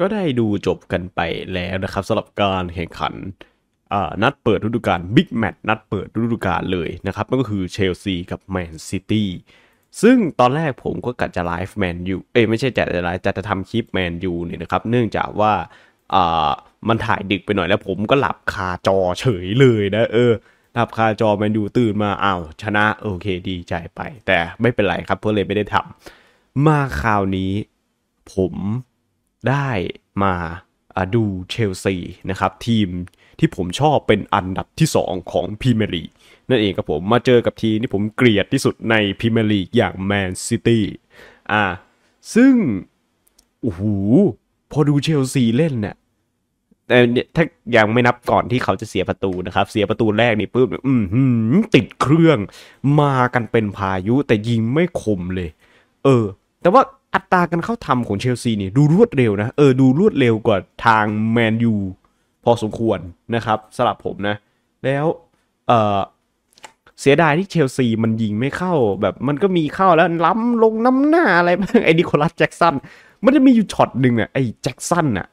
ก็ได้ดูจบกันไปแล้วนะครับสำหรับการแข่งขันนัดเปิดฤดูกาลบิ๊กแมตช์นัดเปิดฤดูกาลเลยนะครับนั่นก็คือเชลซีกับแมนซิตี้ซึ่งตอนแรกผมก็กะจะไลฟ์แมนยูเอ้ยไม่ใช่จะจะไลฟ์จะจะทำคลิปแมนยูเนี่ยนะครับ เนื่องจากว่าอ่ามันถ่ายดึกไปหน่อยแล้วผมก็หลับคาจอเฉยเลยนะเออหลับคาจอแมนยูตื่นมาอ้าวชนะ โอเค ดีใจไป แต่ไม่เป็นไรครับเพื่อเลยไม่ได้ทำมาคราวนี้ ผมได้มาดูเชลซีนะครับ ทีมที่ผมชอบเป็นอันดับที่2ของพรีเมียร์ลีกนั่นเองครับผม มาเจอกับทีมที่ผมเกลียดที่สุดในพรีเมียร์ลีกอย่างแมนซิตี้อ่า ซึ่งโอ้โหพอดูเชลซี เล่นเนี่ยแต่ถ้ายังไม่นับก่อนที่เขาจะเสียประตูนะครับ เสียประตูแรกนี่ปุ๊บอืมติดเครื่อง มากันเป็นพายุแต่ยิงไม่คมเลย เออ แต่ว่าอัตราการเข้าทำของเชลซีเนี่ยดูรวดเร็วนะเออดูรวดเร็วกว่าทางแมนยูพอสมควรนะครับ สลับผมนะ แล้วเออเสียดายที่เชลซีมันยิงไม่เข้าแบบมันก็มีเข้าแล้วล้าลงน้ำหน้าอะไรบ้างไอ้ นิโคลัสแจ็กสัน มันจะมีอยู่ช็อตหนึ่งอะไอ้แจ็กสันอะ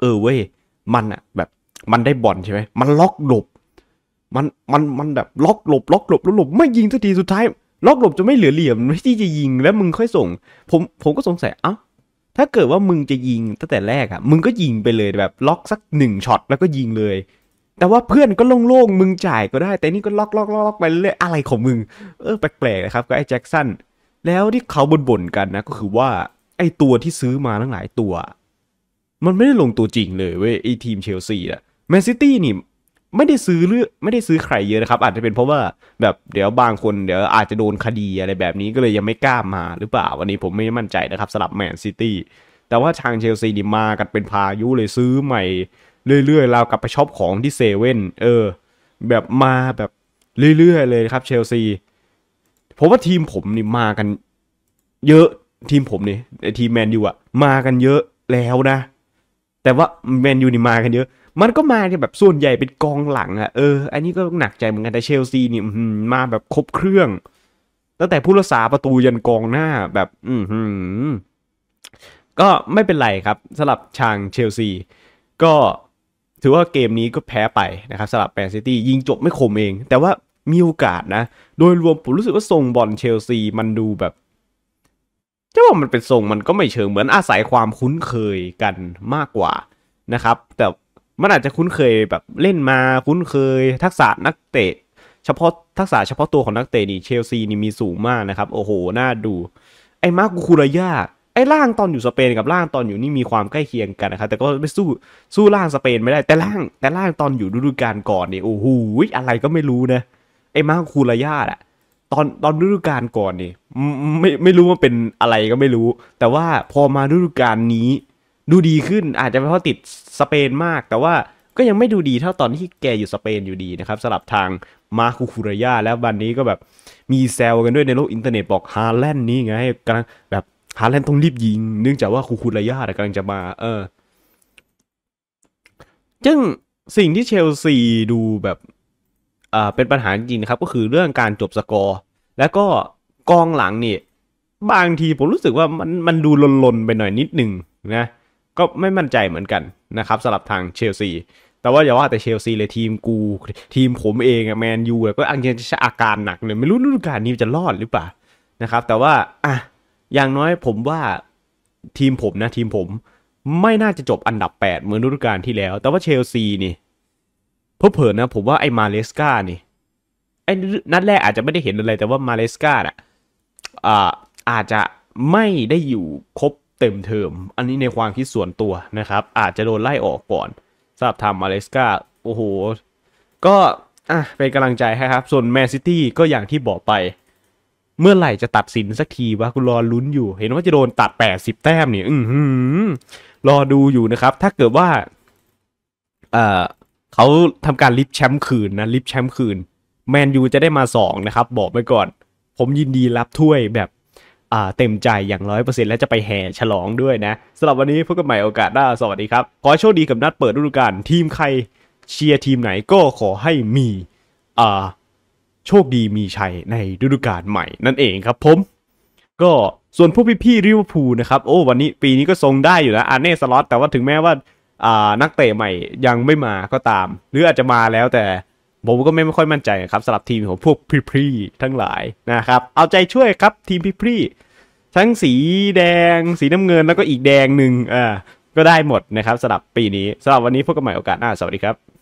เออเว้ย มันอะแบบมันได้บอลใช่ไหมมันล็อกหลบ มันมันมันแบบล็อกหลบล็อกหลบแล้วหลบไม่ยิงสักทีสุดท้ายล็อกหลบจะไม่เหลือเหลี่ยมที่จะยิงแล้วมึงค่อยส่ง ผมผมก็สงสัยเอ้าถ้าเกิดว่ามึงจะยิงตั้งแต่แรกอะมึงก็ยิงไปเลยแบบล็อกสักหนึ่งช็อตแล้วก็ยิงเลย แต่ว่าเพื่อนก็โล่งๆมึงจ่ายก็ได้แต่นี่ก็ล็อกล็อกล็อกไปเรื่อยอะไรของมึง เออแปลกๆนะครับ ก็ไอ้แจ็คสันแล้วที่เขาบ่นๆกันนะก็คือว่า ไอ้ตัวที่ซื้อมาทั้งหลายตัว มันไม่ได้ลงตัวจริงเลยเว้ยไอ้ทีมเชลซีอะแมนซิตี้นี่ไม่ได้ซื้อเลือไม่ได้ซื้อใครเยอะนะครับอาจจะเป็นเพราะว่า แบบเดี๋ยวบางคน เดี๋ยวอาจจะโดนคดีอะไร แบบนี้ก็เลยยังไม่กล้ามาหรือเปล่า วันนี้ผมไม่มั่นใจนะครับสลับแมนซิตี้แต่ว่าทางเชลซีนี่มากันเป็นพายุเลยซื้อใหม่เรื่อยๆเรากลับไปช็อปของที่เซเว่นเออ แบบมาแบบ เรื่อยๆเลยครับเชลซีผมว่าทีมผมนี่มากันเยอะทีมผมนี่ทีมแมนยูอะมากันเยอะแล้วนะ แต่ว่าแมนยูนี่มากันเยอะมันก็มาเนี่ยแบบส่วนใหญ่เป็นกองหลังอะเอออันนี้ก็หนักใจเหมือนกันแต่เชลซีนี่มาแบบครบเครื่อง ตั้งแต่ผู้รักษาประตูยันกองหน้าแบบอืมก็ไม่เป็นไรครับ สลับชางเชลซีก็ถือว่าเกมนี้ก็แพ้ไปนะครับสลับแมนซิตี้ยิงจบไม่คมเอง แต่ว่ามีโอกาสนะโดยรวมผมรู้สึกว่าทรงบอลเชลซี มันดูแบบจะว่ามันเป็นทรงมันก็ไม่เชิงเหมือนอาศัยความคุ้นเคยกันมากกว่านะครับ แต่มันอาจจะคุ้นเคยแบบเล่นมาคุ้นเคย ทักษะนักเตะ เฉพาะทักษะเฉพาะตัวของนักเตะนี่ เชลซีนี่มีสูงมากนะครับ โอ้โห น่าดูไอ้มาร์กคูรายา ไอ้ล่างตอนอยู่สเปน กับล่างตอนอยู่นี่มีความใกล้เคียงกันนะครับแต่ก็ไม่สู้สู้ล่างสเปนไม่ได้ แต่ล่าง แต่ล่างตอนอยู่ฤดูกาลก่อนนี่โอ้โหอะไรก็ไม่รู้นะไอ้มาร์กคูรายาอะตอนตอนฤดูกาลก่อนนี่ไม่ไม่รู้ว่าเป็นอะไรก็ไม่รู้ แต่ว่าพอมาฤดูกาลนี้ดูดีขึ้นอาจจะเพราะติดสเปนมาก แต่ว่าก็ยังไม่ดูดีเท่าตอนที่แกอยู่สเปนอยู่ดีนะครับ สลับทางมาคูคูระยา แล้ววันนี้ก็แบบมีแซวกันด้วยในโลกอินเทอร์เน็ตบอกฮาแลนด์นี่ไงกำลังแบบฮาแลนด์ต้องรีบยิง เนื่องจากว่าคูคูระยากำลังจะมา เออจึงสิ่งที่เชลซีดูแบบอ่าเป็นปัญหาจริงนะครับ ก็คือเรื่องการจบสกอร์แล้วก็กองหลังนี่ บางทีผมรู้สึกว่ามันมันดูลนๆไปหน่อยนิดหนึ่งนะก็ไม่มั่นใจเหมือนกันนะครับสำหรับทางเชลซีแต่ว่าอย่าว่าแต่เชลซีเลยทีมกู ทีมผมเองแมนยูก็อังเจนจะอาการหนัก เลย ไม่รู้ฤดูกาลนี้จะรอดหรือเปล่านะครับ แต่ว่า อ่ะอย่างน้อยผมว่าทีมผมนะ ทีมผม ไม่น่าจะจบอันดับ 8 เหมือนฤดูกาลที่แล้ว แต่ว่าเชลซีนี่เพื่อเผินนะ ผมว่าไอ้มาเลสกานี่ไอ้นัดแรกอาจจะไม่ได้เห็นอะไรแต่ว่ามาเลสกาอ่ะอาจจะไม่ได้อยู่ครบเต็มเทอมอันนี้ในความคิดส่วนตัวนะครับ อาจจะโดนไล่ออกก่อนสำหรับทำมาเลสกาโอ้โห ก็ อ่ะ เป็นกำลังใจครับ ส่วนแมนซิตี้ก็อย่างที่บอกไป เมื่อไหร่จะตัดสินสักทีวะุณรอลุ้นอยู่ เห็นว่าจะโดนตัด 80แต้มเนี่ยอืมรอดูอยู่นะครับ ถ้าเกิดว่า เอ่อเขาทำการลิฟแชมป์คืนนะ ลิฟแชมป์คืน แมนยูจะได้มา2 นะครับ บอกไปก่อน ผมยินดีรับถ้วยแบบ่าเต็มใจอย่างร้อยเปอร์เซ็นต์และจะไปแห่ฉลองด้วยนะสำหรับวันนี้พบกันใหม่โอกาสหน้าสวัสดีครับ ขอโชคดีกับนัดเปิดฤดูกาลทีมใครเชียร์ทีมไหนก็ขอให้มีอ่าโชคดีมีชัยในฤดูกาลใหม่นั่นเองครับ ผมก็ส่วนพวกพี่ๆริวพูนะครับโอ้ วันนี้ปีนี้ก็ทรงได้อยู่นะอาเน่สล็อตแต่ว่าถึงแม้ว่าอ่านักเตะใหม่ยังไม่มาก็ตาม หรืออาจจะมาแล้วแต่ผมก็ไม่ค่อยมั่นใจครับสำหรับทีมของพวกพรีพีทั้งหลายนะครับ เอาใจช่วยครับทีมพรีพีทั้งสีแดงสีน้ำเงินแล้วก็อีกแดงหนึ่งอ่าก็ได้หมดนะครับสำหรับปีนี้สำหรับวันนี้พบกันใหม่โอกาสหน้าสวัสดีครับ